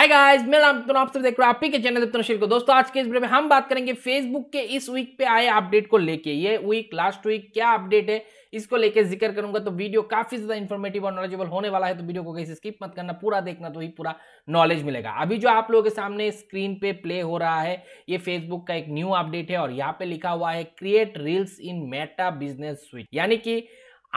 hi guys मैं राम तो आप सब देख रहे हो आपके के चैनल रत्नशील को दोस्तों आज के इस वीडियो में हम बात करेंगे फेसबुक के इस वीक पे आए अपडेट को लेके ये वीक लास्ट वीक क्या अपडेट है इसको लेके जिक्र करूंगा तो वीडियो काफी ज्यादा इन्फॉर्मेटिव और नॉलेजेबल होने वाला है तो वीडियो को कहीं स्किप मत करना पूरा देखना तो ही पूरा नॉलेज मिलेगा अभी जो आप लोगों के सामने स्क्रीन पे प्ले हो रहा है ये फेसबुक का एक न्यू अपडेट है और यहाँ पे लिखा हुआ है create reels in Meta business switch यानी कि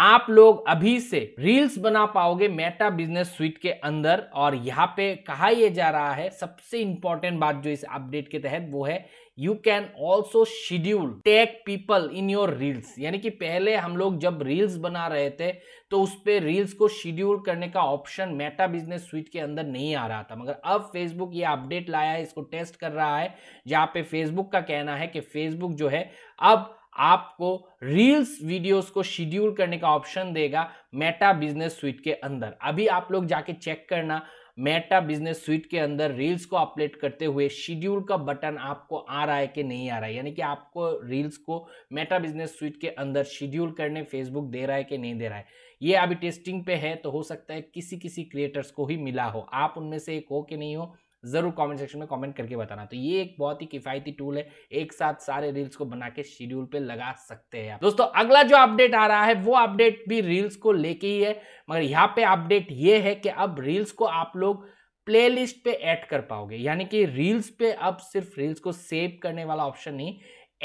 आप लोग अभी से रील्स बना पाओगे मेटा बिजनेस स्वीट के अंदर और यहाँ पे कहा यह जा रहा है सबसे इंपॉर्टेंट बात जो इस अपडेट के तहत वो है you can also schedule tag people in your reels यानी कि पहले हम लोग जब रील्स बना रहे थे तो उस पर रील्स को शेड्यूल करने का ऑप्शन मेटा बिजनेस स्वीट के अंदर नहीं आ रहा था मगर अब फेसबुक ये अपडेट लाया है इसको टेस्ट कर रहा है जहाँ पे फेसबुक का कहना है कि फेसबुक जो है अब आपको रील्स वीडियोस को शेड्यूल करने का ऑप्शन देगा मेटा बिजनेस स्वीट के अंदर अभी आप लोग जाके चेक करना मेटा बिजनेस स्वीट के अंदर रील्स को अपलेट करते हुए शेड्यूल का बटन आपको आ रहा है कि नहीं आ रहा है यानी कि आपको रील्स को मेटा बिजनेस स्वीट के अंदर शेड्यूल करने फेसबुक दे रहा है कि नहीं दे रहा है ये अभी टेस्टिंग पे है तो हो सकता है किसी किसी क्रिएटर्स को ही मिला हो आप उनमें से एक हो कि नहीं हो ज़रूर कमेंट सेक्शन में कमेंट करके बताना तो ये एक बहुत ही किफ़ायती टूल है एक साथ सारे रील्स को बना के शेड्यूल पे लगा सकते हैं दोस्तों अगला जो अपडेट आ रहा है वो अपडेट भी रील्स को लेके ही है मगर यहाँ पे अपडेट ये है कि अब रील्स को आप लोग प्लेलिस्ट पे ऐड कर पाओगे यानी कि रील्स पे अब सिर्फ रील्स को सेव करने वाला ऑप्शन नहीं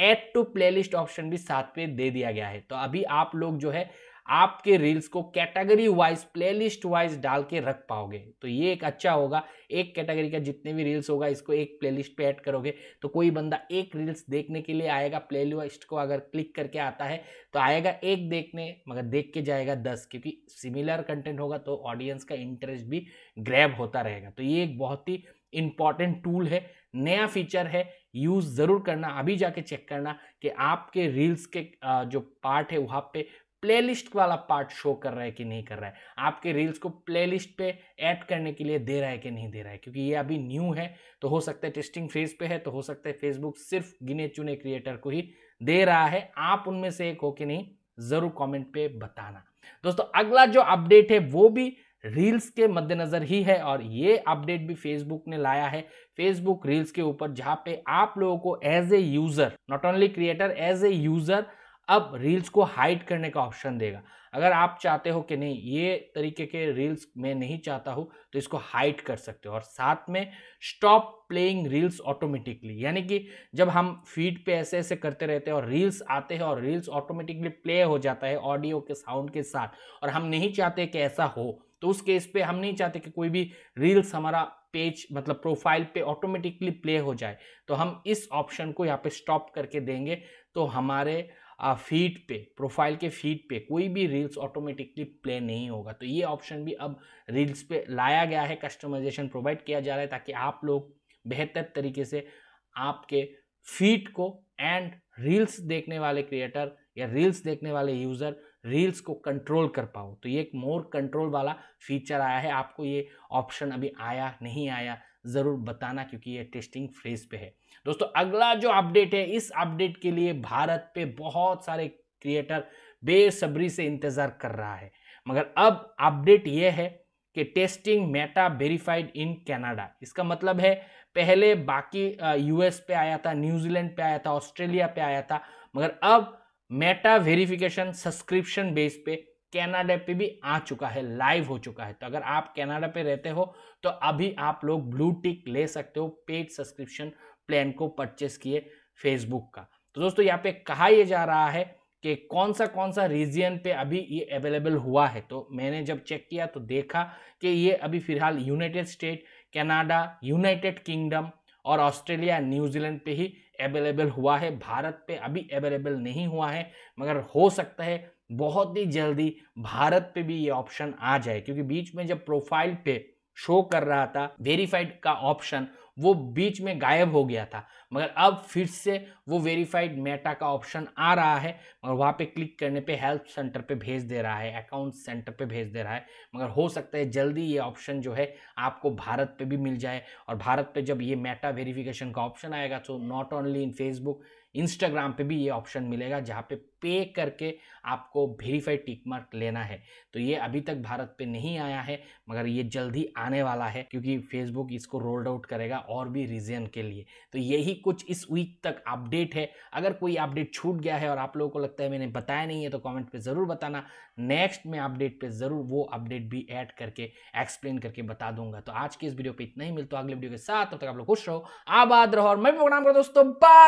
ऐड टू प्लेलिस्ट ऑप्शन भी साथ पे दे दिया गया है तो अभी आप लोग जो है आपके रील्स को कैटेगरी वाइज प्लेलिस्ट वाइज डाल के रख पाओगे तो ये एक अच्छा होगा एक कैटेगरी का जितने भी रील्स होगा इसको एक प्लेलिस्ट पे ऐड करोगे तो कोई बंदा एक रील्स देखने के लिए आएगा प्लेलिस्ट को अगर क्लिक करके आता है तो आएगा एक देखने मगर देख के जाएगा दस क्योंकि सिमिलर कंटेंट होगा तो ऑडियंस का इंटरेस्ट भी ग्रैब होता रहेगा तो ये एक बहुत ही इम्पॉर्टेंट टूल है नया फीचर है यूज़ ज़रूर करना अभी जाके चेक करना कि आपके रील्स के जो पार्ट है वहाँ पे प्लेलिस्ट वाला पार्ट शो कर रहा है कि नहीं कर रहा है आपके रील्स को प्लेलिस्ट पे ऐड करने के लिए दे रहा है कि नहीं दे रहा है क्योंकि ये अभी न्यू है तो हो सकता है टेस्टिंग फेज पे है तो हो सकता है फेसबुक सिर्फ गिने चुने क्रिएटर को ही दे रहा है आप उनमें से एक हो कि नहीं ज़रूर कॉमेंट पे बताना दोस्तों अगला जो अपडेट है वो भी रील्स के मद्देनज़र ही है और ये अपडेट भी फेसबुक ने लाया है फेसबुक रील्स के ऊपर जहां पे आप लोगों को as a user not only creator as a user अब रील्स को हाइड करने का ऑप्शन देगा अगर आप चाहते हो कि नहीं ये तरीके के रील्स मैं नहीं चाहता हूँ तो इसको हाइड कर सकते हो और साथ में स्टॉप प्लेइंग रील्स ऑटोमेटिकली यानी कि जब हम फीड पे ऐसे ऐसे करते रहते हैं और रील्स आते हैं और रील्स ऑटोमेटिकली प्ले हो जाता है ऑडियो के साउंड के साथ और हम नहीं चाहते कि ऐसा हो तो उस केस पे हम नहीं चाहते कि कोई भी रील्स हमारा पेज मतलब प्रोफाइल पे ऑटोमेटिकली प्ले हो जाए तो हम इस ऑप्शन को यहाँ पे स्टॉप करके देंगे तो हमारे फीड पे प्रोफाइल के फीड पे कोई भी रील्स ऑटोमेटिकली प्ले नहीं होगा तो ये ऑप्शन भी अब रील्स पे लाया गया है कस्टमाइजेशन प्रोवाइड किया जा रहा है ताकि आप लोग बेहतर तरीके से आपके फीड को एंड रील्स देखने वाले क्रिएटर या रील्स देखने वाले यूज़र रील्स को कंट्रोल कर पाओ तो ये एक मोर कंट्रोल वाला फीचर आया है आपको ये ऑप्शन अभी आया नहीं आया ज़रूर बताना क्योंकि ये टेस्टिंग फेज पे है दोस्तों अगला जो अपडेट है इस अपडेट के लिए भारत पे बहुत सारे क्रिएटर बेसब्री से इंतज़ार कर रहा है मगर अब अपडेट ये है कि testing Meta verified in Canada इसका मतलब है पहले बाकी यूएस पे आया था न्यूजीलैंड पे आया था ऑस्ट्रेलिया पे आया था मगर अब मेटा वेरिफिकेशन सब्सक्रिप्शन बेस पे कनाडा पे भी आ चुका है लाइव हो चुका है तो अगर आप कनाडा पे रहते हो तो अभी आप लोग ब्लू टिक ले सकते हो पेड सब्सक्रिप्शन प्लान को परचेस किए फेसबुक का तो दोस्तों यहाँ पे कहा यह जा रहा है कि कौन सा कौन सा रीजन पे अभी ये अवेलेबल हुआ है तो मैंने जब चेक किया तो देखा कि ये अभी फिलहाल United State Canada United Kingdom और ऑस्ट्रेलिया न्यूजीलैंड पे ही अवेलेबल हुआ है भारत पे अभी अवेलेबल नहीं हुआ है मगर हो सकता है बहुत ही जल्दी भारत पे भी ये ऑप्शन आ जाए क्योंकि बीच में जब प्रोफाइल पे शो कर रहा था वेरीफाइड का ऑप्शन वो बीच में गायब हो गया था मगर अब फिर से वो वेरीफाइड मेटा का ऑप्शन आ रहा है और वहाँ पे क्लिक करने पे हेल्प सेंटर पे भेज दे रहा है अकाउंट सेंटर पे भेज दे रहा है मगर हो सकता है जल्दी ये ऑप्शन जो है आपको भारत पे भी मिल जाए और भारत पे जब ये मेटा वेरिफिकेशन का ऑप्शन आएगा तो not only in Facebook Instagram पे भी ये ऑप्शन मिलेगा जहाँ पे पे करके आपको वेरीफाइड टिक मार्क लेना है तो ये अभी तक भारत पे नहीं आया है मगर ये जल्दी आने वाला है क्योंकि फेसबुक इसको रोल्ड आउट करेगा और भी रीजन के लिए तो यही कुछ इस वीक तक अपडेट है अगर कोई अपडेट छूट गया है और आप लोगों को लगता है मैंने बताया नहीं है तो कॉमेंट पर ज़रूर बताना नेक्स्ट में अपडेट पर ज़रूर वो अपडेट भी ऐड करके एक्सप्लेन करके बता दूंगा तो आज के इस वीडियो पर इतना ही मिलता तो अगले वीडियो के साथ तब तक आप लोग खुश रहो आबाद रहो और मैं भी प्रोग्राम करो दोस्तों बाय